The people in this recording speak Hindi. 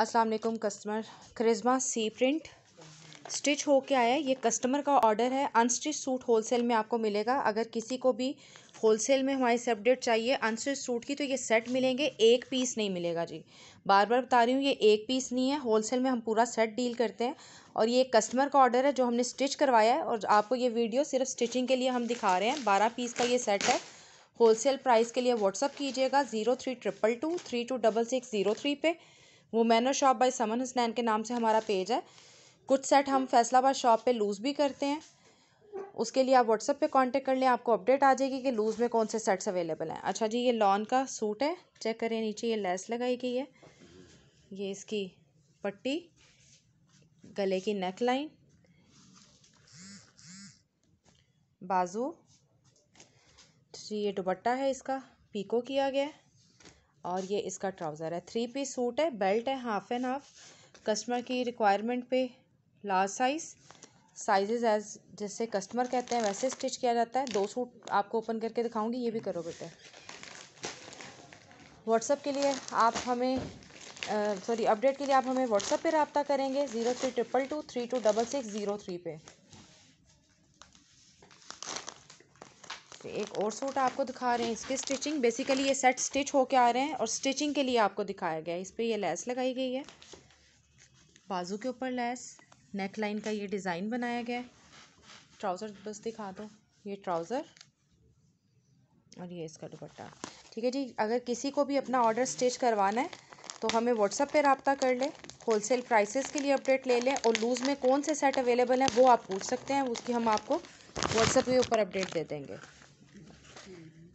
अस्सलाम वालेकुम कस्टमर क्रिजमा सी प्रिंट स्टिच हो के आया है ये कस्टमर का ऑर्डर है अनस्टिच सूट होलसेल में आपको मिलेगा अगर किसी को भी होलसेल में हमारी से अपडेट चाहिए अनस्टिच सूट की तो ये सेट मिलेंगे एक पीस नहीं मिलेगा जी बार बार बता रही हूँ ये एक पीस नहीं है होलसेल में हम पूरा सेट डील करते हैं और ये कस्टमर का ऑर्डर है जो हमने स्टिच करवाया है और आपको ये वीडियो सिर्फ स्टिचिंग के लिए हम दिखा रहे हैं बारह पीस का ये सेट है होलसेल प्राइस के लिए व्हाट्सअप कीजिएगा zero three triple two three two double six zero three पे वो manor shop by Saman Husnain के नाम से हमारा पेज है कुछ सेट हम फैसलाबाद शॉप पे लूज़ भी करते हैं उसके लिए आप व्हाट्सअप पे कांटेक्ट कर लें आपको अपडेट आ जाएगी कि लूज़ में कौन से सेट्स अवेलेबल हैं अच्छा जी ये लॉन का सूट है चेक करें नीचे ये लेस लगाई गई है ये इसकी पट्टी गले की नेक लाइन बाजू जी ये दुपट्टा है इसका पीको किया गया है और ये इसका ट्राउज़र है थ्री पीस सूट है बेल्ट है हाफ एंड हाफ कस्टमर की रिक्वायरमेंट पे लार्ज साइज़ साइजेज एज जैसे कस्टमर कहते हैं वैसे स्टिच किया जाता है दो सूट आपको ओपन करके दिखाऊंगी ये भी करो बेटे व्हाट्सअप के लिए आप हमें सॉरी अपडेट के लिए आप हमें व्हाट्सअप पे रबता करेंगे zero three triple two three two double six zero three पे एक और सूट आपको दिखा रहे हैं इसकी स्टिचिंग बेसिकली ये सेट स्टिच होके आ रहे हैं और स्टिचिंग के लिए आपको दिखाया गया है इस पर यह लेस लगाई गई है बाजू के ऊपर लेस नेक लाइन का ये डिज़ाइन बनाया गया है ट्राउज़र बस दिखा दो ये ट्राउज़र और ये इसका दुपट्टा ठीक है जी अगर किसी को भी अपना ऑर्डर स्टिच करवाना है तो हमें व्हाट्सअप पे रबता कर ले होलसेल प्राइसेस के लिए अपडेट ले लें और लूज़ में कौन से सेट अवेलेबल हैं वो आप पूछ सकते हैं उसकी हम आपको व्हाट्सएप के ऊपर अपडेट दे देंगे